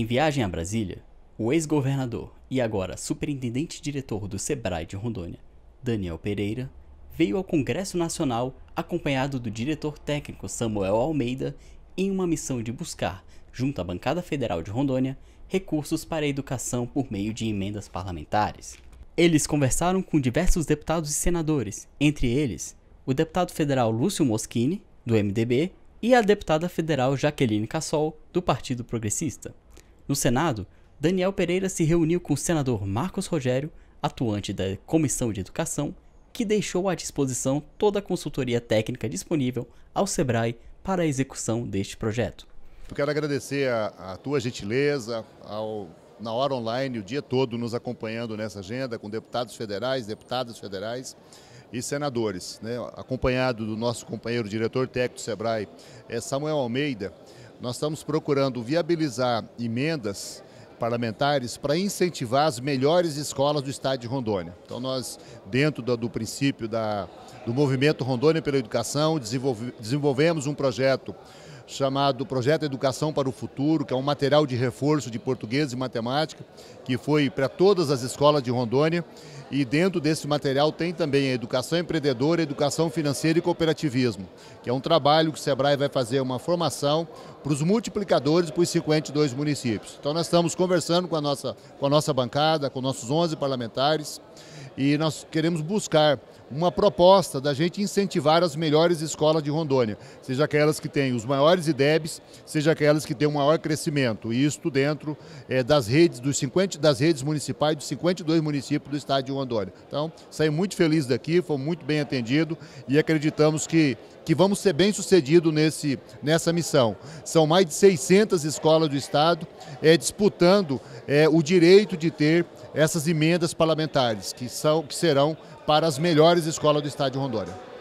Em viagem a Brasília, o ex-governador e agora superintendente-diretor do SEBRAE de Rondônia, Daniel Pereira, veio ao Congresso Nacional acompanhado do diretor técnico Samuel Almeida em uma missão de buscar, junto à bancada federal de Rondônia, recursos para a educação por meio de emendas parlamentares. Eles conversaram com diversos deputados e senadores, entre eles o deputado federal Lúcio Moschini, do MDB, e a deputada federal Jaqueline Cassol, do Partido Progressista. No Senado, Daniel Pereira se reuniu com o senador Marcos Rogério, atuante da Comissão de Educação, que deixou à disposição toda a consultoria técnica disponível ao SEBRAE para a execução deste projeto. Eu quero agradecer a, a tua gentileza, ao, na hora online, o dia todo nos acompanhando nessa agenda, com deputados federais, deputadas federais e senadores, né? acompanhado do nosso companheiro diretor técnico do SEBRAE, é Samuel Almeida nós estamos procurando viabilizar emendas parlamentares para incentivar as melhores escolas do estado de Rondônia. Então nós, dentro do, do princípio da, do movimento Rondônia pela Educação, desenvolve, desenvolvemos um projeto chamado Projeto Educação para o Futuro, que é um material de reforço de português e matemática, que foi para todas as escolas de Rondônia e dentro desse material tem também a educação empreendedora, educação financeira e cooperativismo, que é um trabalho que o SEBRAE vai fazer uma formação para os multiplicadores para os 52 municípios. Então nós estamos conversando com a nossa, com a nossa bancada, com nossos 11 parlamentares, e nós queremos buscar uma proposta da gente incentivar as melhores escolas de Rondônia, seja aquelas que têm os maiores IDEBs, seja aquelas que têm o um maior crescimento, e isto dentro é, das redes dos 50, das redes municipais dos 52 municípios do estado de viu, Então, saí muito feliz daqui, foi muito bem atendido e acreditamos que, que vamos ser bem sucedidos nesse, nessa missão. São mais de 600 escolas do Estado é, disputando é, o direito de ter essas emendas parlamentares, que, são, que serão para as melhores escolas do Estado de Rondônia.